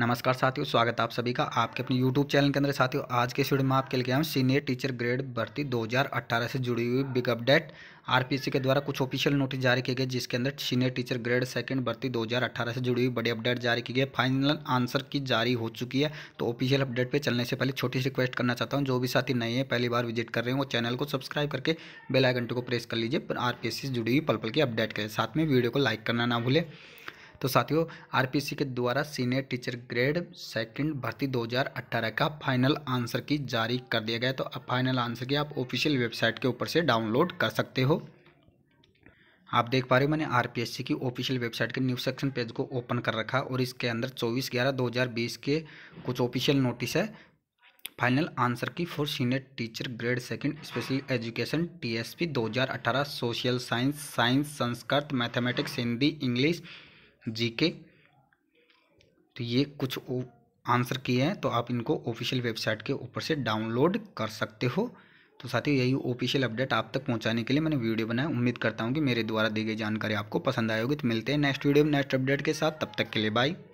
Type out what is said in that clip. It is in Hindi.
नमस्कार साथियों स्वागत है आप सभी का आपके अपने यूट्यूब चैनल के अंदर साथियों आज के वीडियो में आपके लिए हम सीनियर टीचर ग्रेड भर्ती 2018 से जुड़ी हुई बिग अपडेट आरपीसी के द्वारा कुछ ऑफिशियल नोटिस जारी किए गए जिसके अंदर सीनियर टीचर ग्रेड सेकंड भर्ती 2018 से जुड़ी हुई बड़ी अपडेट जारी की गई फाइनल आंसर की जारी हो चुकी है तो ऑफिशियल अपडेट पे चलने से पहले छोटी सी रिक्वेस्ट करना चाहता हूँ जो भी साथी नए हैं पहली बार विजिट कर रहे हैं वो चैनल को सब्सक्राइब करके बेलाइकन को प्रेस कर लीजिए आर पी से जुड़ी हुई पल पल की अपडेट करें साथ में वीडियो को लाइक करना ना भूलें तो साथियों आरपीसी के द्वारा सीनियर टीचर ग्रेड सेकंड भर्ती 2018 का फाइनल आंसर की जारी कर दिया गया तो अब फाइनल आंसर की आप ऑफिशियल वेबसाइट के ऊपर से डाउनलोड कर सकते हो आप देख पा रहे हो मैंने आरपीएससी की ऑफिशियल वेबसाइट के न्यूज सेक्शन पेज को ओपन कर रखा और इसके अंदर 24 ग्यारह 2020 के कुछ ऑफिशियल नोटिस है final answer key for senior teacher grade second special education TSP 2018 social science science Sanskrit mathematics Hindi English G K तो ये कुछ आंसर किए हैं तो आप इनको ऑफिशियल वेबसाइट के ऊपर से डाउनलोड कर सकते हो तो साथियों यही ऑफिशियल अपडेट आप तक पहुंचाने के लिए मैंने वीडियो बनाया उम्मीद करता हूँ कि मेरे द्वारा दी गई जानकारी आपको पसंद आएगी तो मिलते हैं नेक्स्ट वीडियो में नेक्स्ट अपडेट के साथ तब तक के लिए बाय